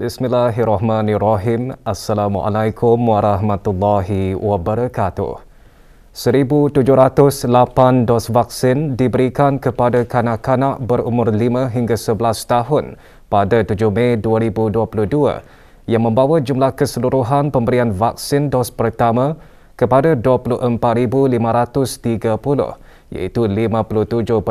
Bismillahirrahmanirrahim. Assalamualaikum warahmatullahi wabarakatuh. 1,708 dos vaksin diberikan kepada kanak-kanak berumur 5 hingga 11 tahun pada 7 Mei 2022 yang membawa jumlah keseluruhan pemberian vaksin dos pertama kepada 24,530 iaitu 57.2%.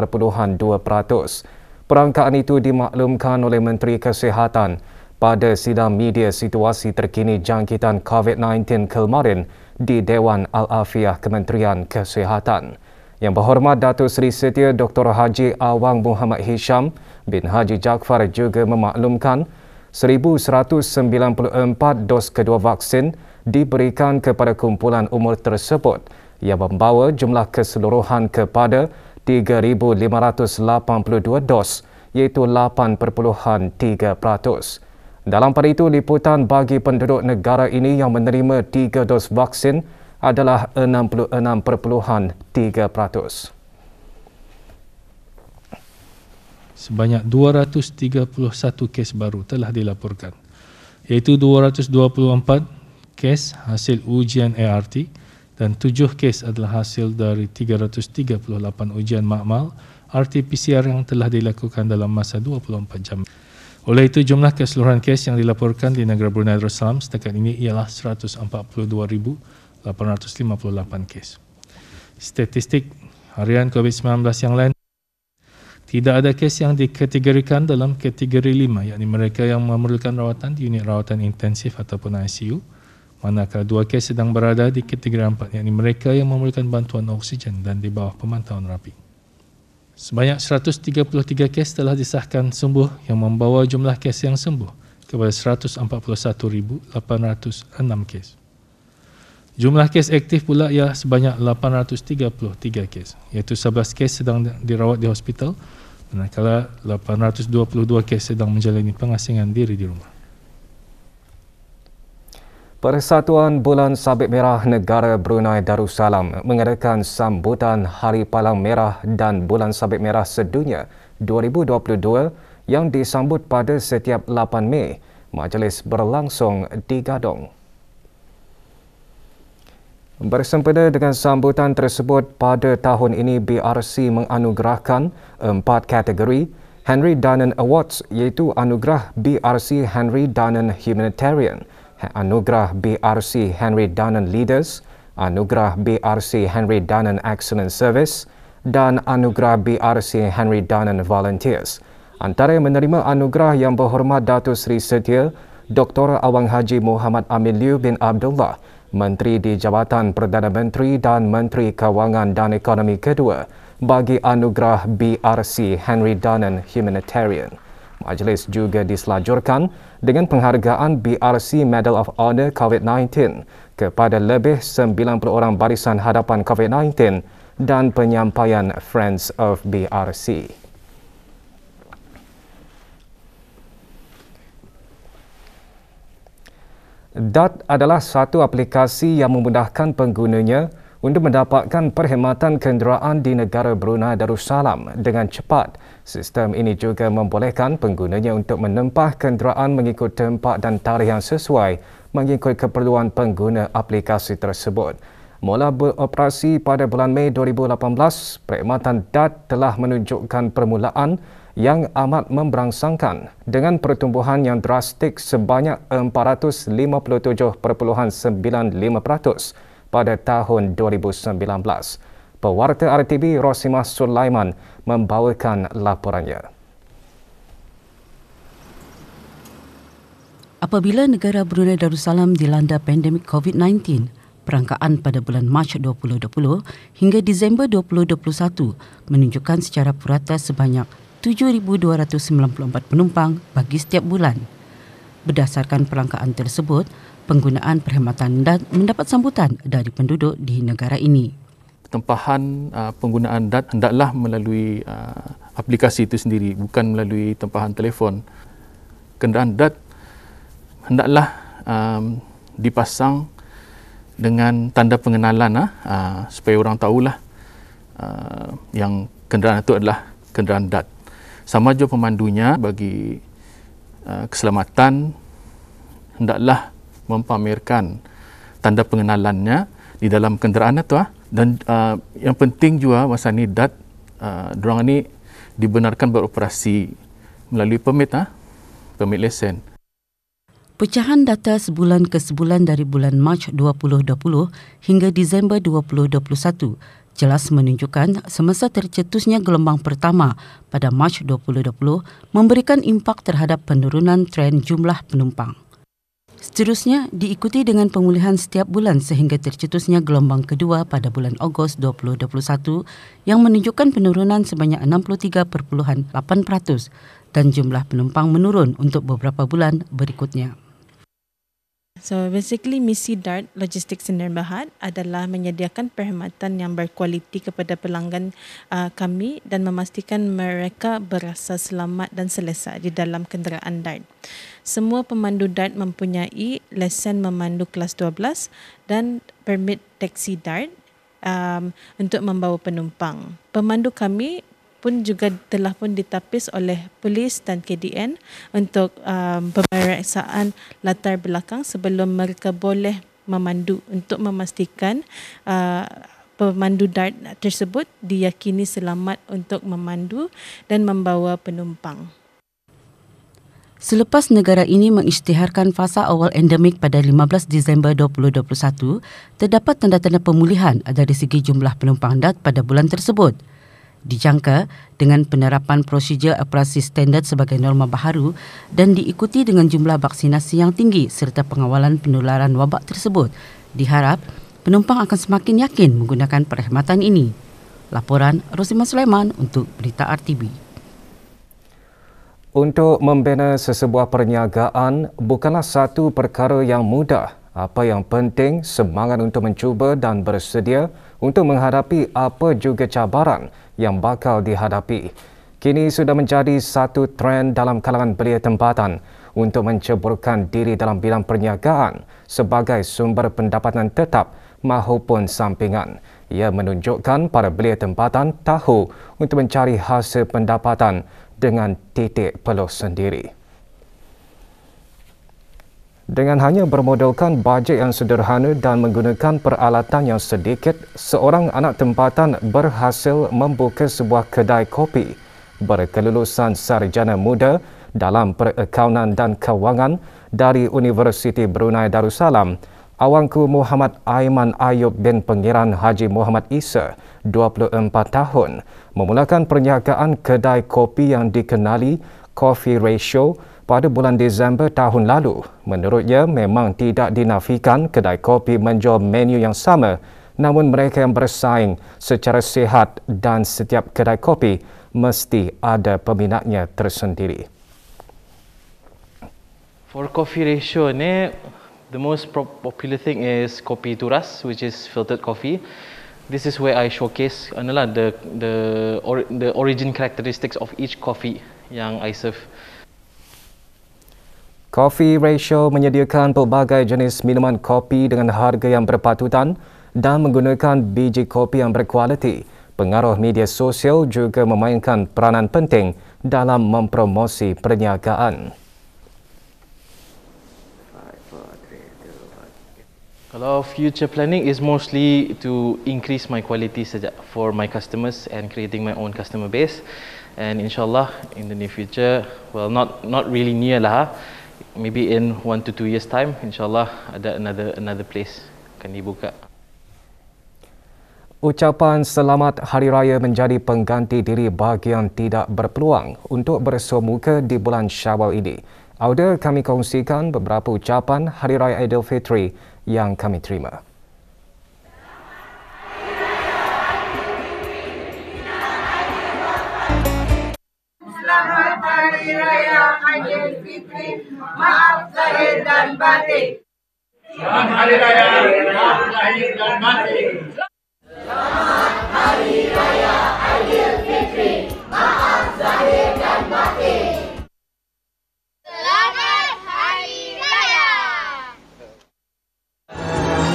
Perangkaan itu dimaklumkan oleh Menteri Kesihatan pada sidang media situasi terkini jangkitan COVID-19 kemarin di Dewan Al-Afiah Kementerian Kesihatan. Yang berhormat Datuk Seri Setia Dr. Haji Awang Muhammad Hisham bin Haji Jaafar juga memaklumkan 1,194 dos kedua vaksin diberikan kepada kumpulan umur tersebut yang membawa jumlah keseluruhan kepada 3,582 dos iaitu 8.3%. Dalam pada itu, liputan bagi penduduk negara ini yang menerima tiga dos vaksin adalah 66.3%. sebanyak 231 kes baru telah dilaporkan iaitu 224 kes hasil ujian ART dan 7 kes adalah hasil dari 338 ujian makmal RT-PCR yang telah dilakukan dalam masa 24 jam. Oleh itu, jumlah keseluruhan kes yang dilaporkan di negara Brunei Darussalam setakat ini ialah 142,858 kes. Statistik harian COVID-19 yang lain tidak ada kes yang dikategorikan dalam kategori 5 yakni mereka yang memerlukan rawatan di unit rawatan intensif ataupun ICU manakala dua kes sedang berada di kategori 4 yakni mereka yang memerlukan bantuan oksigen dan di bawah pemantauan rapi. Sebanyak 133 kes telah disahkan sembuh yang membawa jumlah kes yang sembuh kepada 141,806 kes. Jumlah kes aktif pula ialah sebanyak 833 kes, iaitu 11 kes sedang dirawat di hospital, manakala 822 kes sedang menjalani pengasingan diri di rumah. Persatuan Bulan Sabit Merah Negara Brunei Darussalam mengadakan sambutan Hari Palang Merah dan Bulan Sabit Merah Sedunia 2022 yang disambut pada setiap 8 Mei. Majlis berlangsung di Gadong. Bersempena dengan sambutan tersebut pada tahun ini BRC menganugerahkan empat kategori Henry Dunant Awards iaitu anugerah BRC Henry Dunant Humanitarian – Anugerah BRC Henry Dunnan Leaders, Anugerah BRC Henry Dunnan Excellent Service dan Anugerah BRC Henry Dunnan Volunteers. Antara yang menerima anugerah yang berhormat Datuk Seri Setia, Dr. Awang Haji Muhammad Amin Liu bin Abdullah, Menteri di Jabatan Perdana Menteri dan Menteri Kewangan dan Ekonomi Kedua bagi anugerah BRC Henry Dunnan Humanitarian. Majlis juga diselajurkan dengan penghargaan BRC Medal of Honor COVID-19 kepada lebih 90 orang barisan hadapan COVID-19 dan penyampaian Friends of BRC. DOT adalah satu aplikasi yang memudahkan penggunanya untuk mendapatkan perkhidmatan kenderaan di negara Brunei Darussalam dengan cepat. Sistem ini juga membolehkan penggunanya untuk menempah kenderaan mengikut tempat dan tarikh yang sesuai mengikut keperluan pengguna aplikasi tersebut. Mula beroperasi pada bulan Mei 2018, perkhidmatan DAT telah menunjukkan permulaan yang amat memberangsangkan dengan pertumbuhan yang drastik sebanyak 457.95% pada tahun 2019. Pewarta RTB Rosimah Sulaiman membawakan laporannya. Apabila negara Brunei Darussalam dilanda pandemik COVID-19, perangkaan pada bulan Mac 2020 hingga Disember 2021 menunjukkan secara purata sebanyak 7294 penumpang bagi setiap bulan. Berdasarkan perlangkaan tersebut, penggunaan perkhidmatan DAT mendapat sambutan dari penduduk di negara ini. Tempahan uh, penggunaan DAT hendaklah melalui uh, aplikasi itu sendiri, bukan melalui tempahan telefon. Kenderaan DAT hendaklah um, dipasang dengan tanda pengenalan uh, supaya orang tahu uh, yang kenderaan itu adalah kenderaan DAT. Sama juga pemandunya bagi Eh, keselamatan hendaklah mempamerkan tanda pengenalannya di dalam kenderaan itu ah dan uh, yang penting juga masa eh, ni dat uh, ini dibenarkan beroperasi melalui permit ah permit lesen Pecahan data sebulan ke sebulan dari bulan Mac 2020 hingga Disember 2021 jelas menunjukkan semasa tercetusnya gelombang pertama pada Mac 2020 memberikan impak terhadap penurunan tren jumlah penumpang. Seterusnya diikuti dengan pemulihan setiap bulan sehingga tercetusnya gelombang kedua pada bulan Agos 2021 yang menunjukkan penurunan sebanyak 63.8% dan jumlah penumpang menurun untuk beberapa bulan berikutnya. So basically misi DART Logistics Sdn Bhd adalah menyediakan perkhidmatan yang berkualiti kepada pelanggan uh, kami dan memastikan mereka berasa selamat dan selesa di dalam kenderaan DART. Semua pemandu DART mempunyai lesen memandu kelas 12 dan permit teksi DART um, untuk membawa penumpang. Pemandu kami pun juga telah pun ditapis oleh polis dan KDN untuk um, pemeriksaan latar belakang sebelum mereka boleh memandu untuk memastikan uh, pemandu dart tersebut diyakini selamat untuk memandu dan membawa penumpang. Selepas negara ini mengisytiharkan fasa awal endemik pada 15 Disember 2021, terdapat tanda-tanda pemulihan dari segi jumlah penumpang dart pada bulan tersebut dijangka dengan penerapan prosedur operasi standard sebagai norma baharu dan diikuti dengan jumlah vaksinasi yang tinggi serta pengawalan penularan wabak tersebut. Diharap penumpang akan semakin yakin menggunakan perkhidmatan ini. Laporan Rosimah Sulaiman untuk Berita RTB. Untuk membina sesebuah perniagaan bukanlah satu perkara yang mudah apa yang penting semangat untuk mencuba dan bersedia untuk menghadapi apa juga cabaran yang bakal dihadapi. Kini sudah menjadi satu trend dalam kalangan belia tempatan untuk menceburkan diri dalam bidang perniagaan sebagai sumber pendapatan tetap mahupun sampingan. Ia menunjukkan para belia tempatan tahu untuk mencari hasil pendapatan dengan titik peluh sendiri. Dengan hanya bermodalkan bajet yang sederhana dan menggunakan peralatan yang sedikit, seorang anak tempatan berhasil membuka sebuah kedai kopi berkelulusan sarjana muda dalam perakaunan dan kewangan dari Universiti Brunei Darussalam, Awangku Muhammad Aiman Ayub bin Pengiran Haji Muhammad Isa, 24 tahun, memulakan perniagaan kedai kopi yang dikenali Coffee Ratio pada bulan Disember tahun lalu. Menurutnya, memang tidak dinafikan kedai kopi menjual menu yang sama, namun mereka yang bersaing secara sihat dan setiap kedai kopi mesti ada peminatnya tersendiri. For coffee ratio ni, the most popular thing is kopi turas, which is filtered coffee. This is where I showcase anala the the or, the origin characteristics of each coffee yang I serve. Coffee Ratio menyediakan pelbagai jenis minuman kopi dengan harga yang berpatutan dan menggunakan biji kopi yang berkualiti. Pengaruh media sosial juga memainkan peranan penting dalam mempromosi perniagaan. Kalau future planning is mostly to increase my quality saja for my customers and creating my own customer base and insyaallah in the near future well not not really near lah maybe in one to two years time, insyaAllah ada another another place akan dibuka. Ucapan selamat Hari Raya menjadi pengganti diri bagi yang tidak berpeluang untuk bersemuka di bulan Syawal ini. Audio kami kongsikan beberapa ucapan Hari Raya Aidilfitri yang kami terima. hari raya Aidilfitri maaf lahir dan batin. Selamat hari raya maaf lahir dan batin. Selamat hari raya Aidilfitri maaf lahir dan batin.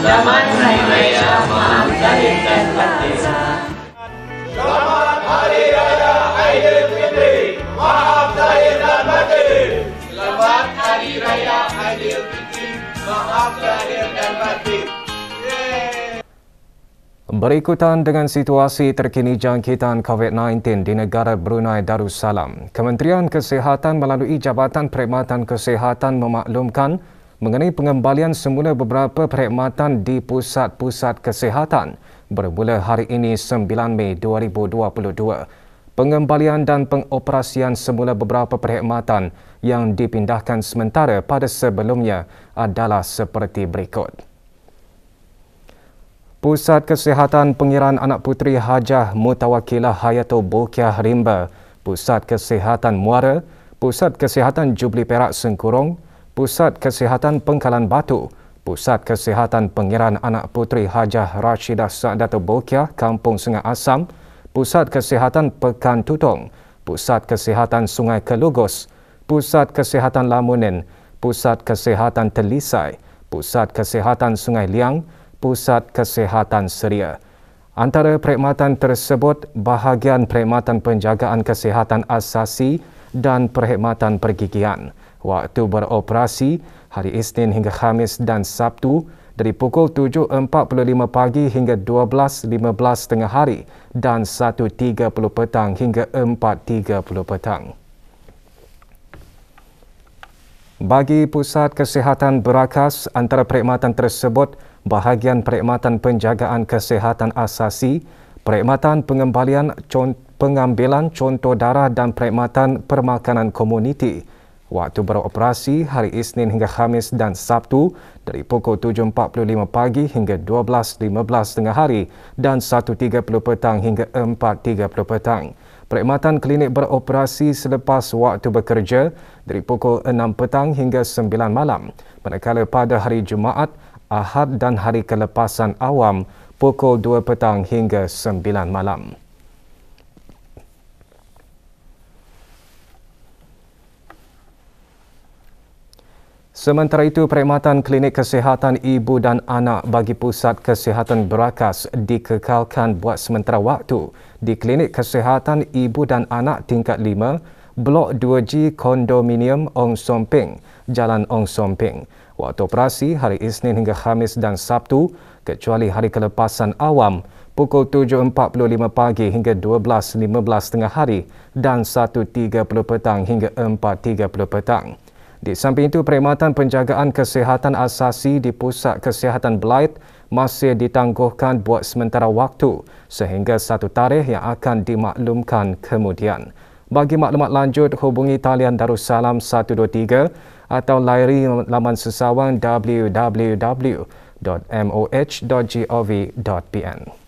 Selamat Hari Raya, maaf lahir dan batin. Berikutan dengan situasi terkini jangkitan COVID-19 di negara Brunei Darussalam, Kementerian Kesihatan melalui Jabatan Perkhidmatan Kesihatan memaklumkan mengenai pengembalian semula beberapa perkhidmatan di pusat-pusat kesihatan bermula hari ini 9 Mei 2022. Pengembalian dan pengoperasian semula beberapa perkhidmatan yang dipindahkan sementara pada sebelumnya adalah seperti berikut. Pusat Kesihatan Pengiran Anak Puteri Hajah Mutawakilah Hayato Bulkiah Rimba, Pusat Kesihatan Muara, Pusat Kesihatan Jubli Perak Sengkurong, Pusat Kesihatan Pengkalan Batu, Pusat Kesihatan Pengiran Anak Puteri Hajah Rashidah Sa'adatul Bulkiah Kampung Sungai Asam, Pusat Kesihatan Pekan Tutong, Pusat Kesihatan Sungai Kelugos, Pusat Kesihatan Lamunin, Pusat Kesihatan Telisai, Pusat Kesihatan Sungai Liang, Pusat Kesihatan Seria. Antara perkhidmatan tersebut, bahagian perkhidmatan penjagaan kesihatan asasi dan perkhidmatan pergigian. Waktu beroperasi, hari Isnin hingga Khamis dan Sabtu, dari pukul 7.45 pagi hingga 12.15 tengah hari dan 1.30 petang hingga 4.30 petang. Bagi Pusat Kesihatan Berakas, antara perkhidmatan tersebut bahagian perkhidmatan penjagaan kesihatan asasi, perkhidmatan pengembalian con- pengambilan contoh darah dan perkhidmatan permakanan komuniti waktu beroperasi hari Isnin hingga Khamis dan Sabtu dari pukul 7.45 pagi hingga 12.15 tengah hari dan 1.30 petang hingga 4.30 petang. Perkhidmatan klinik beroperasi selepas waktu bekerja dari pukul 6 petang hingga 9 malam manakala pada hari Jumaat, Ahad dan hari kelepasan awam pukul 2 petang hingga 9 malam. Sementara itu, perkhidmatan klinik kesihatan ibu dan anak bagi Pusat Kesihatan Berakas dikekalkan buat sementara waktu di Klinik Kesihatan Ibu dan Anak Tingkat 5, Blok 2G Kondominium Ong Somping, Jalan Ong Somping. Waktu operasi hari Isnin hingga Khamis dan Sabtu, kecuali hari kelepasan awam, pukul 7.45 pagi hingga 12.15 tengah hari dan 1.30 petang hingga 4.30 petang. Di samping itu, perkhidmatan penjagaan kesihatan asasi di Pusat Kesihatan Blight masih ditangguhkan buat sementara waktu sehingga satu tarikh yang akan dimaklumkan kemudian. Bagi maklumat lanjut, hubungi talian Darussalam 123 atau layari laman sesawang www.moh.gov.pn.